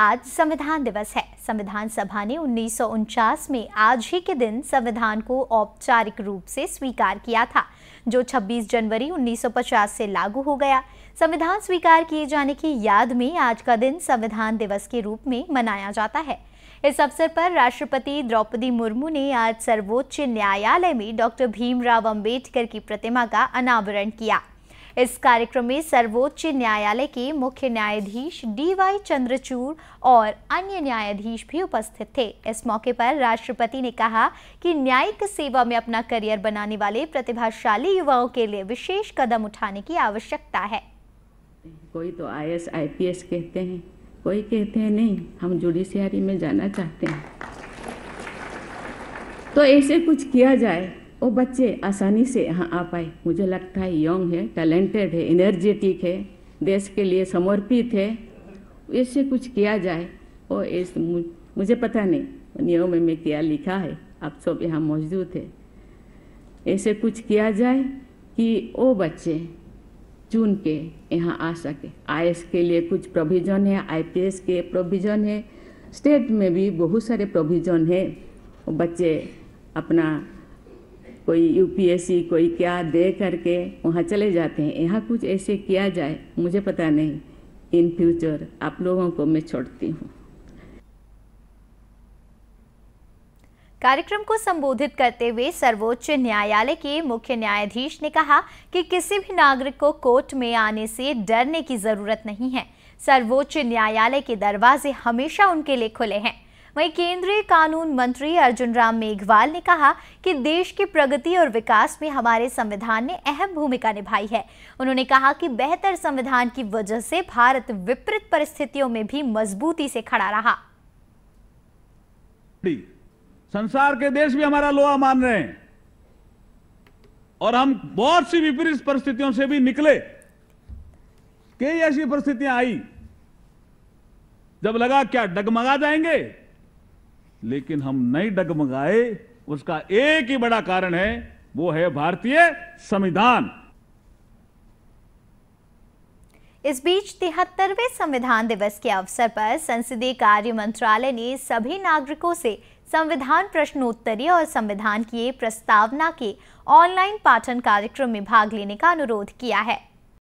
आज संविधान दिवस है संविधान सभा ने उन्नीस में आज ही के दिन संविधान को औपचारिक रूप से स्वीकार किया था जो 26 जनवरी 1950 से लागू हो गया संविधान स्वीकार किए जाने की याद में आज का दिन संविधान दिवस के रूप में मनाया जाता है इस अवसर पर राष्ट्रपति द्रौपदी मुर्मू ने आज सर्वोच्च न्यायालय में डॉक्टर भीमराव अंबेडकर की प्रतिमा का अनावरण किया इस कार्यक्रम में सर्वोच्च न्यायालय के मुख्य न्यायाधीश डीवाई चंद्रचूड़ और अन्य न्यायाधीश भी उपस्थित थे इस मौके पर राष्ट्रपति ने कहा कि न्यायिक सेवा में अपना करियर बनाने वाले प्रतिभाशाली युवाओं के लिए विशेष कदम उठाने की आवश्यकता है कोई तो आई एस कहते हैं कोई कहते हैं नहीं हम जुडिशियरी में जाना चाहते हैं तो ऐसे कुछ किया जाए वो बच्चे आसानी से यहाँ आ पाए मुझे लगता है यंग है टैलेंटेड है एनर्जेटिक है देश के लिए समर्पित है ऐसे कुछ किया जाए और इस मुझे पता नहीं नियम में मैं क्या लिखा है आप सब यहाँ मौजूद है ऐसे कुछ किया जाए कि वो बच्चे चुन के यहाँ आ सके आई के लिए कुछ प्रोविज़न है आई के प्रोविज़न है स्टेट में भी बहुत सारे प्रोविज़न है बच्चे अपना कोई यूपीएससी कोई क्या दे करके वहाँ चले जाते हैं यहाँ कुछ ऐसे किया जाए मुझे पता नहीं इन फ्यूचर आप लोगों को मैं छोड़ती हूँ कार्यक्रम को संबोधित करते हुए सर्वोच्च न्यायालय के मुख्य न्यायाधीश ने कहा कि किसी भी नागरिक को कोर्ट में आने से डरने की जरूरत नहीं है सर्वोच्च न्यायालय के दरवाजे हमेशा उनके लिए खुले हैं वहीं केंद्रीय कानून मंत्री अर्जुन राम मेघवाल ने कहा कि देश की प्रगति और विकास में हमारे संविधान ने अहम भूमिका निभाई है उन्होंने कहा कि बेहतर संविधान की वजह से भारत विपरीत परिस्थितियों में भी मजबूती से खड़ा रहा संसार के देश भी हमारा लोहा मान रहे हैं और हम बहुत सी विपरीत परिस्थितियों से भी निकले कई ऐसी परिस्थितियां आई जब लगा क्या डगमगा जाएंगे लेकिन हम नहीं डगमगाए उसका एक ही बड़ा कारण है वो है भारतीय संविधान इस बीच तिहत्तरवें संविधान दिवस के अवसर पर संसदीय कार्य मंत्रालय ने सभी नागरिकों से संविधान प्रश्नोत्तरी और संविधान की प्रस्तावना के ऑनलाइन पाठन कार्यक्रम में भाग लेने का अनुरोध किया है